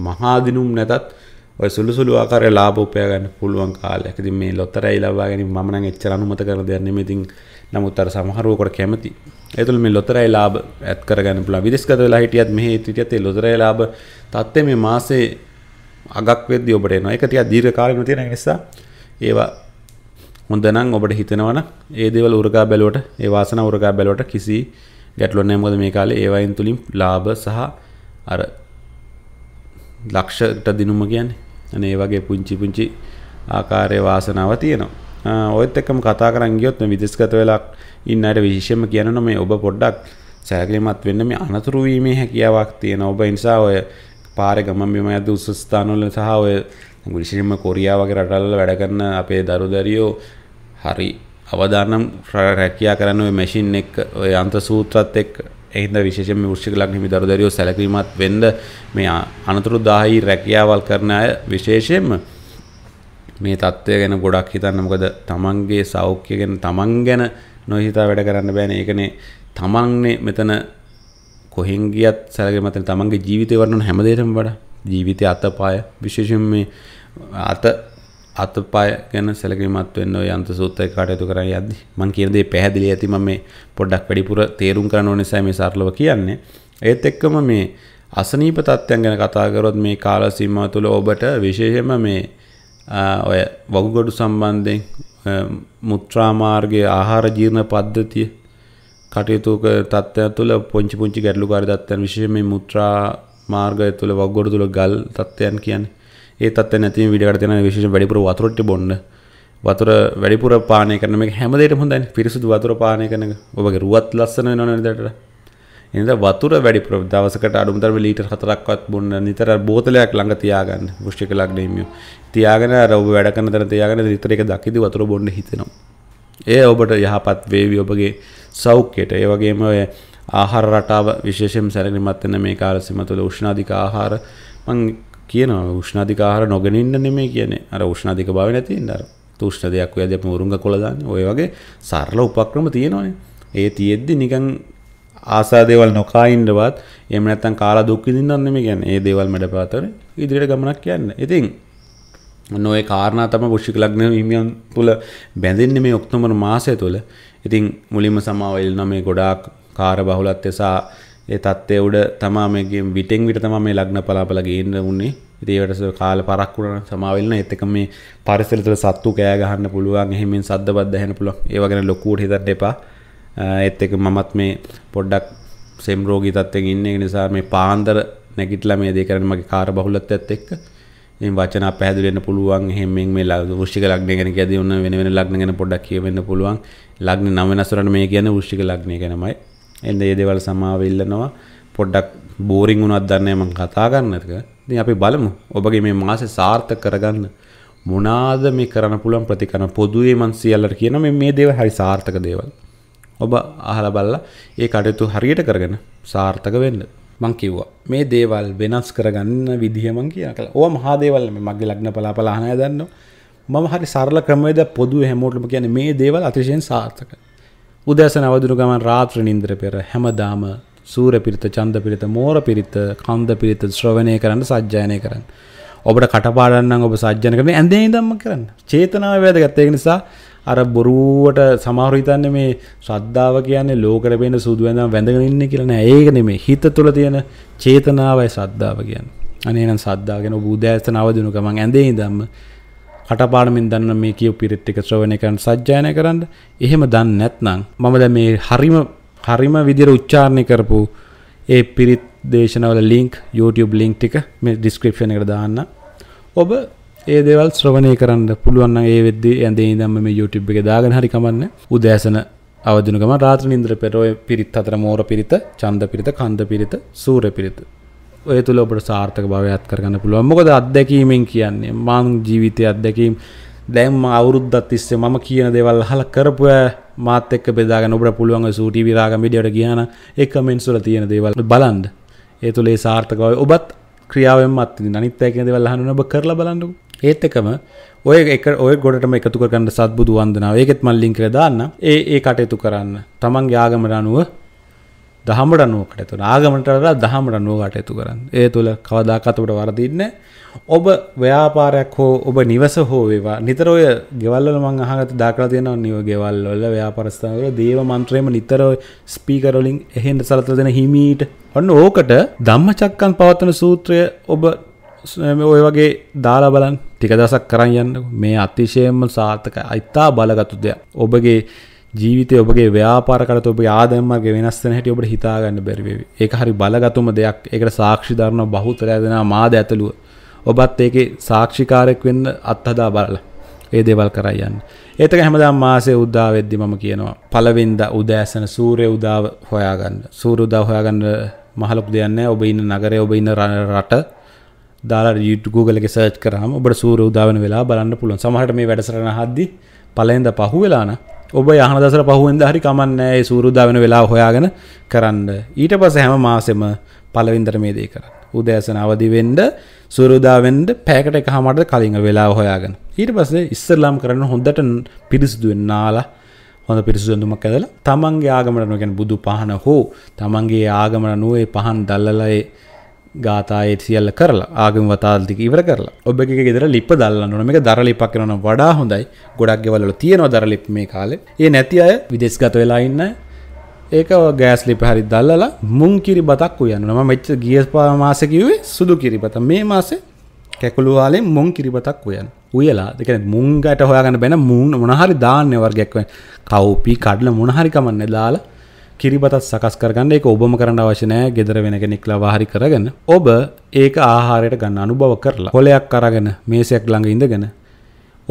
[SPEAKER 1] මහාදිනුම් නැතත් ඔය සුළු සුළු ආකාරය ලාභ උපයා ගන්න පුළුවන් කාලයක්. ඉතින් මේ ලොතරැයි ලබා ගැනීම මම නම් එච්චර අනුමත කරන දෙයක් නෙමෙයි. ඉතින් නමුත් අර සමහරවකට කැමති ඇතුළ මේ ලොතරයි ලාබ ඇත් කරගන්න පුළා විදෙස්ගත වෙලා හිටියත් මෙහි හිටියත් ඒ ලොතරයි ලාබ තත්ත්වය මේ මාසේ අගක් වෙද්දී ඔබට එනවා. ඒක ටිකක් දීර්ඝ කාලෙම තියෙන නිසා ඒවා හොඳ නම් ඔබට හිතෙනවනම් ඒ දේවල් උරගා බැලුවට ඒ වාසනාව උරගා බැලුවට කිසි ගැටලුවක් නැහැ මොකද මේ කාලේ ඒ වයින් තුලින් ලාභ සහ අර ලක්ෂට දිනුම කියන්නේ අනේ ඒ වගේ පුංචි පුංචි ආකාරයේ වාසනාව තියෙනවා. ඔයත් එක්කම කතා කරන් ගියොත් මේ විදේශගත වෙලා ඉන්න අයට විශේෂම කියනවා මේ ඔබ පොඩ්ඩක් සෑහලීමත් වෙන්න මේ අනතුරු වීමේ හැකියාවක් තියෙන ඔබ නිසා ඔය පාරේ ගමන් බිම යද්දී උසස් ස්ථානවල සහ ඔය විශේෂයෙන්ම කොරියා වගේ රටවල වැඩ කරන අපේ දරු දැරියෝ හරි අවදානම් රැකියා කරන ඔය මැෂින් එක්ක ඔය යන්ත්‍ර සූත්‍රත් එක්ක එහින්ද විශේෂයෙන්ම වෘශ්චික ලග්න හිමි දරු දැරියෝ සැලකිලිමත් වෙන්න මේ අනතුරුදායී රැකියාවල් කරන අය විශේෂයෙන්ම මේ தත්ත්වය ගැන ගොඩක් හිතන්න මොකද තමන්ගේ සෞඛ්‍ය ගැන තමන් ගැන නොහිතා වැඩ කරන්න බෑනේ ඒකනේ තමන්නේ මෙතන කොහෙන් ගියත් සැලකීම මතන තමන්ගේ ජීවිතය වර්ණන හැම දෙයකම වඩා ජීවිතය අතපාය විශේෂයෙන් මේ අත අතපාය ගැන සැලකිලිමත් වෙන්න ඔය අන්ත සූත්‍රය කාටයුතු කරන්න යද්දි මම කියන දේ පැහැදිලි ඇති මම මේ පොඩ්ඩක් වැඩිපුර තේරුම් ගන්න ඕන නිසා මේ සරලව කියන්නේ ඒත් එක්කම මේ අසනීප තත්ත්වයන් ගැන කතා කරොත් මේ කාල සීමාව තුළ ඔබට විශේෂයෙන්ම මේ ඔය වකුගඩු සම්බන්ධයෙන් මුත්‍රාමාර්ගය ආහාර ජීර්ණ පද්ධතිය කටයුතුක තත්ත්වයක් තුළ පොංචි පුංචි ගැටලුකාරී තත්ත්වයන් විශේෂයෙන් මේ මුත්‍රා මාර්ගය තුළ වග්ගොඩ තුළ ගල් තත්ත්වයන් කියන්නේ ඒ තත්ත්වයන් නැතිවීම විඩකට තියෙන විශේෂ වැඩිපුර වතුර ටික බොන්න වතුර වැඩිපුර පානය කරන මේක හැම දෙයකම හොඳයි පිරිසුදු වතුර පානය කරන එක ඔබගේ රුවත් ලස්සන වෙනවනේ දැටට එද වතුර වැඩි ප්‍ර දවසකට අඩුමතරම ලීට හතරක්වත් බොන්න නිතර බෝතලයක් ළඟ තියාගන්න ෘෂ්ටික ලක්නේමියෝ තියාගෙන රව් වැඩ කරන තර තියාගෙන නිතර එක දකිදි වතුර බොන්න හිතෙනවා. ඒ ඔබට යහපත් වේවි ඔබගේ සෞඛ්‍යයට ඒ වගේම ඔය ආහාර රටාව විශේෂයෙන් සැලකිලිමත් වෙන මේ කාල සීම තුළ උෂ්ණාධික ආහාර මං කියනවා උෂ්ණාධික ආහාර නොගෙන ඉන්න නෙමෙයි කියන්නේ අර උෂ්ණාධික භාවය නැති ඉන්න අර තූෂ්ණ දෙයක් ඔය අපි උරුංග කොළ දාන්නේ ඔය වගේ සරල උපක්‍රම තියෙනවානේ ඒ තියෙද්දි නිකන් ආසාදේවල් නොකායින්ඩවත් එම නැත්තන් කාලා දුක්කිදින්නන්නම ගැන ඒ දේවල් මැඩ පාතර ඉදිරියට ගමනක් කියන්න ඉතින් නොය කාරණා තම පුෂ්ික ලක්න හිමියන් තුළ බැඳෙන්න්නේ මේ ඔක්තොමර මාසය තුළ ඉතින් මුලින්ම සමාවල් නමේ ගොඩාක් කාර බහුලත් එසා ඒ තත්ත්වය උඩ තමා මේගේ විටෙන් විට තම මේ ලග්න පලාපල ගේන්න උන්නේ ඉතිවටස කාල පරක්කුරන සමාවෙල්න එතක මේ පරිසලතර සත්තු කෑගහන්න පුළුවන් එහෙමින් සද්ධබත් දැහන පුළුව ඒවගෙන ලොකුට හිතට එපා එත් එක මමත් මේ පොඩ්ඩක් සෙම් රෝගී තත්ත්වෙන් ඉන්න එක නිසා මේ පාන්දර නැගිටලා මේ දේ කරන්න මගේ කාර්ය බහුලත්වයත් එක්ක මේ වචන පැහැදිලි වෙන්න පුළුවන් එහෙම මේ වෘෂ්ටික ලග්න ගැන කියදී ඔන්න වෙන වෙන ලග්න ගැන පොඩ්ඩක් කියවෙන්න පුළුවන් ලග්න නව වෙනස්වරන මේ කියන්නේ වෘෂ්ටික ලග්නය ගැනමයි එන්න මේ දේවල් සමාව ඉල්ලනවා පොඩ්ඩක් බෝරිං වුණත් දන්නේ මම කතා කරන්නක ඉතින් අපි බලමු ඔබගේ මේ මාසේ සාර්ථක කරගන්න මොනාද මේ කරන්න පුළුවන් ප්‍රතිකරණ පොදුවේ මන් සියල්ලට කියන මේ මේ දේවල් හරි සාර්ථක දේවල් ඔබ අහලා බලලා ඒ කටයුතු හරියට කරගෙන සාර්ථක වෙන්න මං කිව්වා මේ දේවල් වෙනස් කරගන්න විදිහ මං කියන කළා. ඕවා මහා දේවල් නෙමෙයි මගේ ලග්න පලාපල අහන අය දන්නවා. මම හරි සරල ක්‍රමවේද පොදු හැමෝටම කියන්නේ මේ දේවල් අතිශයින් සාර්ථකයි. උදෑසන අවදිනු ගමන් රාත්‍රී නින්දර පෙර හැමදාම සූර්ය පිරිත, චන්ද පිරිත, මෝර පිරිත, කන්ද පිරිත ශ්‍රවණය කරන්න සජ්ජායනය කරන්න. ඔබට කටපාඩම් නම් ඔබ සජ්ජායන කරන ඇඳේ ඉඳන්ම කරන්න. චේතනාව වැදගත්. ඒක නිසා අර බොරුවට සමහරු හිතන්නේ මේ ශ්‍රද්ධාව කියන්නේ ලෝකෙට පේන සුදු වෙනදා වැඳගෙන ඉන්නේ කියලා නෑ ඒක නෙමෙයි හිත තුළ තියෙන චේතනාවයි ශ්‍රද්ධාව කියන්නේ අනේ නම් ශ්‍රද්ධාව කියන ඔබ උදෑසන නවදිනු ගමන් ඇඳේ ඉඳන්ම කටපාඩමින් දන්න මේ කියු පිරිත් එක ශ්‍රවණය කරන්න සජ්ජායනය කරන්න එහෙම දන්නේ නැත්නම් මම දැන් මේ හරිම හරිම විදිහට උච්චාරණය කරපු ඒ පිරිත් දේශනවල ලින්ක් YouTube ලින්ක් ටික මේ ඩිස්ක්‍රිප්ෂන් එකට දාන්න ඔබ ඒ දෙවල් ශ්‍රවණය කරන්න පුළුවන් ඒ වෙද්දි ඇඳේ ඉඳන්ම මේ YouTube එක දාගෙන හරි කමන්න උදෑසන අවදින ගම රාත්‍රී නින්දර පෙර ඔය පිරිත් අතර මෝර පිරිත, ඡන්ද පිරිත, කන්ද පිරිත, සූර්ය පිරිත. ඔය තුල ඔබට සාර්ථක භාවය අත් කරගන්න පුළුවන්. මොකද අත්දැකීමෙන් කියන්නේ මං ජීවිතයේ අත්දැකීම් දැන් මම අවුරුද්දක් තිස්සේ මම කියන දේවල් අහලා කරපු මාත් එක්ක බෙදාගෙන ඔබට පුළුවන් ඔය සූටි විරාගම් වීඩියෝට ගියානම් ඒ කමෙන්ට්ස් වල තියෙන දේවල් බලන්න. ඒ තුල ඒ සාර්ථකභාවය ඔබත් ක්‍රියාවෙන් අත්තිදි අනිත් අය කියන දේවල් අහන්න ඔබ කරලා බලන්නකෝ. ඒත් එකම ඔය එක ඔය ගොඩටම එකතු කරන්න සත්බුදු වන්දනාව ඒකෙත් මල්ලිින් කර දාන්න ඒ ඒ කටයුතු කරන්න තමන් යාගමට අනුව දහමට අනුවකට තුන ආගමටලා දහමට අනුවකට ඇතු කරන්න ඒ තුළ කවදාකතකට වරදින්න ඔබ ව්‍යාපාරයක් හෝ ඔබ නිවස හෝ වේවා නිතරෝය ගෙවල්ල මං අහගත දාකලා තියෙනව නිව ගෙවල්වල ව්‍යාපරස්ථානවල දේව මන්ත්‍රයම නිතරෝ ස්පීකරොලින් එහෙන්ට සලත දෙන හිමීට ඔන්න ඕකට ධම්ම චක්කන් පවත්වන සූත්‍රය ඔබ ඔය වගේ දාලා බලන් ටික දසක් කරන් යන්නක මේ අතිශයෙන්ම සාර්ථක අයිතා බලගතු දෙයක් ඔබගේ ජීවිතය ඔබගේ ව්‍යාපාරකට ඔබ ආදම්මගේ වෙනස්සන හැට ඔබට හිතාගන්න බැරිවේවි ඒක හරි බලගතුම දෙයක් ඒකට සාක්ෂි ධරණ බහුතරය දෙනා මාද ඇතළුව ඔබත් ඒකේ සාක්ෂිකාරයෙක් වෙන්න අත්හදා බලලා ඒ දේවල් කරයන්න ඒතක හැමදාම් මාසේ උද්දා වෙද්දි මම කියනවා පළවෙනිද උදෑසන සූර්ය උදාව හොයාගන්න සූර්ය උදාව හොයාගන්න මහලොකු දෙයක් නැහැ ඔබ ඉන්න නගරය ඔබ ඉන්න රට දාලා Googleගේ සර්ච් කරහම ඔබට සූර උදාවන වෙලා බලන්න පුළුවන් සමහරට මේ වැඩසටහන හද්දි පළවෙනිද පහු වෙලාන ඔබ යහන දසර පහුවෙන්ද හරි කමන්නේ ඒ සූර උදාවන වෙලා හොයාගෙන කරන්න ඊට පස්සේ හැම මාසෙම පළවෙනිදට මේ දේ කරන්න උදෑසන අවදි වෙන්න සූර උදා වෙන්න පැයකට එකහමාරට කලින් වෙලා හොයාගෙන ඊට පස්සේ ඉස්සෙල්ලාම කරන්න හොඳට පිරිසිදු වෙන්න නාලා හොඳ පිරිසුදුමක් ඇදලා තමන්ගේ ආගමට නොකැන බුදු පහන හෝ තමන්ගේ ආගමට නුවේ පහන් දල්ලලයේ ගාතායත් සියල්ල කරලා ආගම වතාල්තික ඉවර කරලා ඔබ එක ගෙදර ලිප දල්ලන්න මේක දරලිපක් කරන වඩා හොඳයි ගොඩක් ගෙවල්ල තියෙනවා දරලිප් මේ කාලේ ඒ නැති අය විදෙස්ගත වෙලා ඉන්න ඒක ගෑස් ලිප හරි දල්ලලා මුං කිරි බතක් උයන්නම මෙච්ච ගියස් පා මාසකිවේ සුදු කිරිපත මේ මාසේ කැකුළුවාලේ මුං කිරිපතක් උයන්න උයලා දෙක මුංගට හොයාගන්න බැන මුන් මොනහරි දාන්න වර්ගයක්ව කවපි කඩල මොනහරිකමන්න දාලා කිරිබතත් සකස් කරගන්න එක ඔබම කරන්න අවශ්‍යනෑ ගෙදර වෙන කෙනෙක් ලවාහරි කරගන්න ඔබ ඒක ආහාරයට ගන්න අනුභව කරලා කොලයක් අරගෙන මේසයක් ළඟ ඉඳගෙන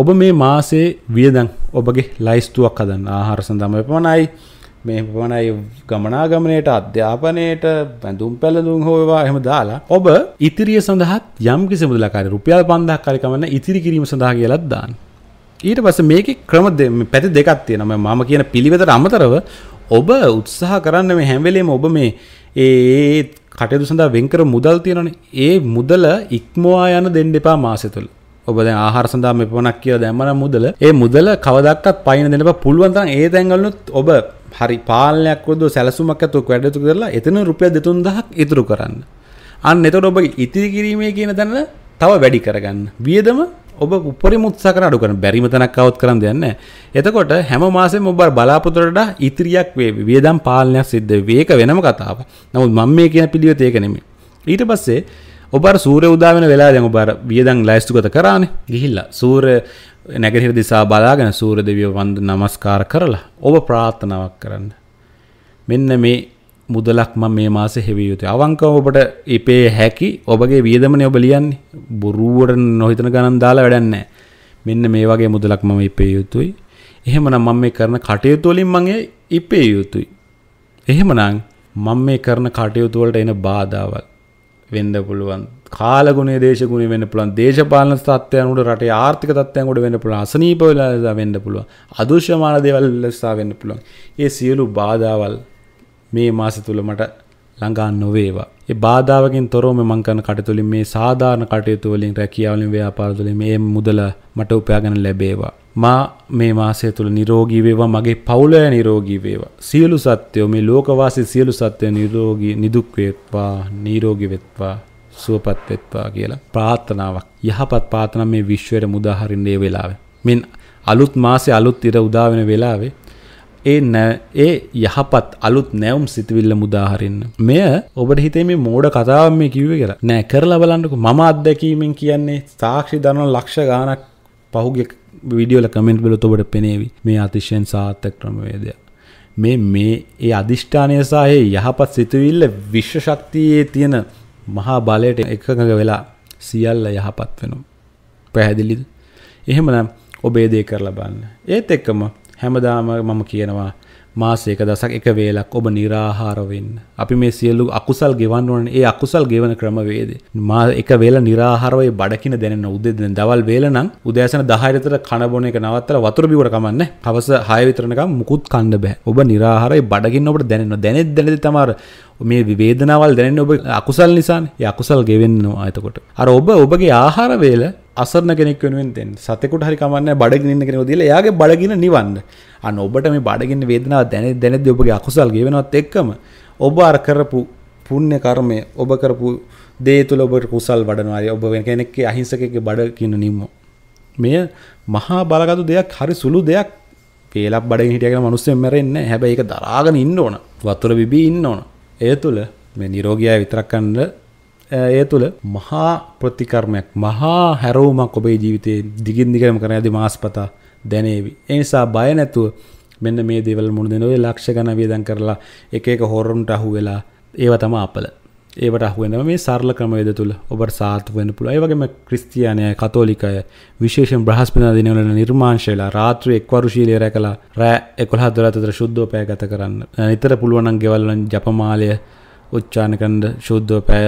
[SPEAKER 1] ඔබ මේ මාසේ වියදන් ඔබගේ ලයිස්තුවක් හදන්න ආහාර සඳම එපමණයි මේ පමණයි ගමනාගමනයට අධ්‍යාපනයට බැඳුම් පැළඳුම් හෝවා එහෙම දාලා ඔබ ඉතිරිය සඳහත් යම් කිසි මුදලකාරී රුපියල් 500ක් කරි කමන්න ඉතිරි කිරීම සඳහා කියලාත් දාන්න. ඊට පස්සේ මේකේ ක්‍රම පැති දෙකක් තියෙනවා මම කියන පිළිවෙතට අමතරව ඔබ උත්සාහ කරන්න මේ හැම්වෙලේම ඔබ මේ ඒ කටයුතු සඳහා වෙන්කර මුදල් තියෙනනේ ඒ මුදල ඉක්මවා යන දෙන්න එපා මාසෙ තුළ ඔබ දැන් ආහාර සඳහා මෙපමණක් කියලා දැම්මනම් මුදල ඒ මුදල කවදාවත් පයින් දෙන්න එපා පුළුවන් තරම් ඒ තැන්වලුත් ඔබ හරි පාලනයක් වදෝ සැලසුමක් ඇතුව වැඩතු කරලා එතන රුපියල් 2000ක් ඉතුරු කරන්න අන්න එතකොට ඔබ ඉතිරි කිරීමේ කියන දන්න තව වැඩි කරගන්න වියදම ඔබ උපරි මුත්සාකර අඩු කරන බැරිම තැනක් අවුත් කරන්න දෙන්න. එතකොට හැම මාසෙම ඔබ බලාපොරොත්තුවට ඉතිරියක් වේවි. වියදම් පාලනයක් සිද්ධ වෙයි. ඒක වෙනම කතාවක්. නමුත් මම මේ කියන පිළිවෙත ඒක නෙමෙයි. ඊට පස්සේ ඔබ අර සූර්ය උදා වෙන වෙලාවෙන් ඔබ අර වියදම් ලෑස්තිගත කරානේ. ගිහිල්ලා සූර්ය නැගෙනහිර දිසා බලාගෙන සූර්ය දෙවියන් වන්ද නමස්කාර කරලා ඔබ ප්‍රාර්ථනාවක් කරන්න. මෙන්න මේ මුදලක් මම මේ මාසේ හෙවිය යුතුයි. අවංකව ඔබට ඉපේ හැකි ඔබගේ වියදමනේ ඔබ ලියන්නේ. බොරුවට නොහිතන ගණන් දාලා වැඩක් නැහැ. මෙන්න මේ වගේ මුදලක් මම ඉපේ යුතුයි. එහෙමනම් මම මේ කරන කටයුතු වලින් මම ඉපේ යුතුයි. එහෙමනම් මම මේ කරන කටයුතු වලට එන බාධාවල් වෙන්න පුළුවන්. කාලගුණයේ දේශගුණේ වෙන්න පුළුවන්. දේශපාලන තත්ත්වයන් උඩ රටේ ආර්ථික තත්ත්වයන් උඩ වෙන්න පුළුවන්. අසනීප වෙලා වෙන්න පුළුවන්. අදෘශ්‍යමාන දේවල් නිසා වෙන්න පුළුවන්. මේ සියලු බාධාවල් මේ මාස තුළ මට ළඟා නොවේවා. ඒ බාධාවකින් තොරව මම කරන කටයුතුලින් මේ සාධාරණ කටයුතු වලින් රැකියාවලින් ව්‍යාපාර තුලින් මේ මුදල මට උපයාගෙන ලැබේවා. මා මේ මාසය තුළ නිරෝගී වේවා මගේ පවුලය නිරෝගී වේවා. සියලු සත්වයෝ මේ ලෝකවාසී සියලු සත්වයෝ නිරෝගී නිදුක් වේවා, නිරෝගී වෙත්වා, සුවපත් වෙත්වා කියලා ප්‍රාර්ථනාවක්. යහපත් ප්‍රාර්ථනා මේ විශ්වයට මුදාහරින්න ඒ වෙලාවේ. මින් අලුත් මාසේ අලුත් ඉර උදා වෙන වෙලාවේ ඒ නෑ ඒ යහපත් අලුත් නැවුම් සිතවිල්ල මුදාහරන්න. මෙය ඔබට හිතේ මේ මෝඩ කතාව මේ කිව්ව කර නෑ කරලා බලන්නකු මම අත්දැකීමෙන් කියන්නේ සාක්ෂි දනන ලක්ෂ ගානක් පහුගෙ විඩියෝල කමෙන්ට් බල ඔබට පෙනේවි මේ අතිශයෙන් සාර්ථක ක්‍රමවේදය. මේ මේ ඒ අධිෂ්ඨානය සහ යහපත් සිතුවිල්ල විශ්ව ශක්තියේ තියෙන මහා බලයට එකඟ වෙලා සියල්ල යහපත් වෙනවා. පැහැදිලිද? එහෙමනම් ඔබේ දේ කරලා බලන්න. ඒත් එක්කම හැමදාම මම කියනවා මාසයක දසක් එක වේලක් ඔබ නිරාහාරවෙන්න. අපි මේ සියලු අකුසල් ගෙවන්න ඕන ඒ අකුසල් ගෙවන ක්‍රමවේද. මා එක වේල නිරාහාරවයි බඩකින දැනෙන උදෙදෙන දවල් වේල නම් උදෑසන 10 විතර කන බොන එක නවත්තලා වතුර බිවර කමන්නේ. හවස 6 විතරනකම් මුකුත් කන්න බෑ. ඔබ නිරාහාරයි බඩගින්න ඔබට දැනෙනවා. දැනෙද්දි දැනෙද්දි තමයි මේ වේදනාවල් දැනෙන්නේ ඔබ අකුසල් නිසානේ. ඒ අකුසල් ගෙවෙන්නවා එතකොට. අර ඔබ ඔබගේ ආහාර වේල අසරන කෙනෙක් වෙනුවෙන් දෙන්න සතෙකුට හරි කමන්න බඩගින්න කෙනෙක දීලා එයාගේ බඩගින නිවන්න අන්න ඔබට මේ බඩගින්න වේදනාව දැනෙ දැනෙද්දී ඔබගේ අකුසල් ගෙවෙනවත් එක්කම ඔබ අර කරපු පුණ්‍ය කර්මය ඔබ කරපු දේ තුල ඔබට කුසල් වඩනවා ඔබ වෙන කෙනෙක්ගේ අහිංසකෙක්ගේ බඩගින්න නිමෝ මෙය මහා බලගතු දෙයක් හරි සුළු දෙයක් පේලක් බඩගින් හිටියගෙන මිනිස්සුන් මැරෙන්නේ හැබැයි ඒක දරාගෙන ඉන්න ඕන වතුර බිබී ඉන්න ඕන ඒ තුල මේ නිරෝගියා විතරක් කන්න ඒ තුළ මහා ප්‍රතිකර්මයක් මහා හැරවුමක් ඔබේ ජීවිතයේ දිගින් දිගටම කරන ඇති මාස්පතා දැනේවි. ඒ නිසා බය නැතුව මෙන්න මේ දේවල් මුණ දෙන ඔය ලක්ෂ ගණන් වියදම් කරලා එක එක හොරොන්ට අහු වෙලා ඒව තමයි අපල. ඒවට අහුවෙනම මේ සරල ක්‍රමවේද තුළ ඔබට සාර්ථක වෙන්න පුළුවන්. ඒ වගේම ක්‍රිස්තියානි අය, කතෝලික අය විශේෂයෙන් බ්‍රහස්පතින්දා දිනවල නිර්මාංශ වෙලා රාත්‍රියේ එක්වරුශීලී රැකලා රෑ 11 12 අතර සුද්ධෝ පැය ගත කරන්න. නිතර පුළුවන් නම් ගෙවල් වලින් ජපමාලය උච්චාරණ කරන සුද්ධෝ පැය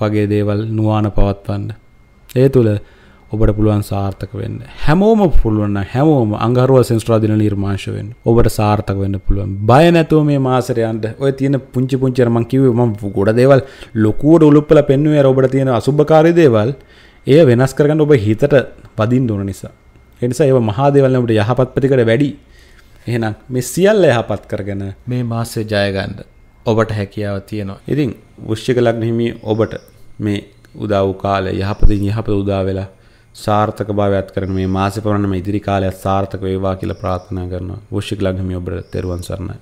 [SPEAKER 1] වගේ දේවල් නුවාන පවත්වන්න. ඒ තුළ ඔබට පුළුවන් සාර්ථක වෙන්න හැමෝම පුළුවන්න හැමෝම අංගරුව සෙන්ස්ට්‍රාධන නිර්මාශවෙන් ඔබට සාර්ථක වන්න පුළුවන් බය නැතුව මේ මාසරයන්ට ඔය තියෙන පුංචි පුංචරමං කිවම ගොඩ දේවල් ලොකුවට උළුප්පල පෙන්නුවේ ඔබට තියෙන අසුභකාරි දේවල් ඒ වෙනස් කරගන්න ඔබ හිතට පදින් දුන නිසා. එනිසා ඒ මහාදේවල්ලට යහපත් ප්‍රතිකට වැඩි එහෙනම් මෙ සියල්ල යහපත් කරගෙන මේ මාසේ ජයගන්ඩ ඔබට හැකියාව තියෙනවා ඉතින් වෘෂ්‍යක ලග්න හිමි ඔබට මේ උදා වූ කාලය යහපතින් යහපත උදා වෙලා සාර්ථක භාවයත් කරන මේ මාසෙ පරණම ඉදිරි කාලයත් සාර්ථක වේවා කියලා ප්‍රාර්ථනා කරනවා. වෘෂ්‍යක ලග්න හිමි ඔබට තෙරුවන් සරණයි.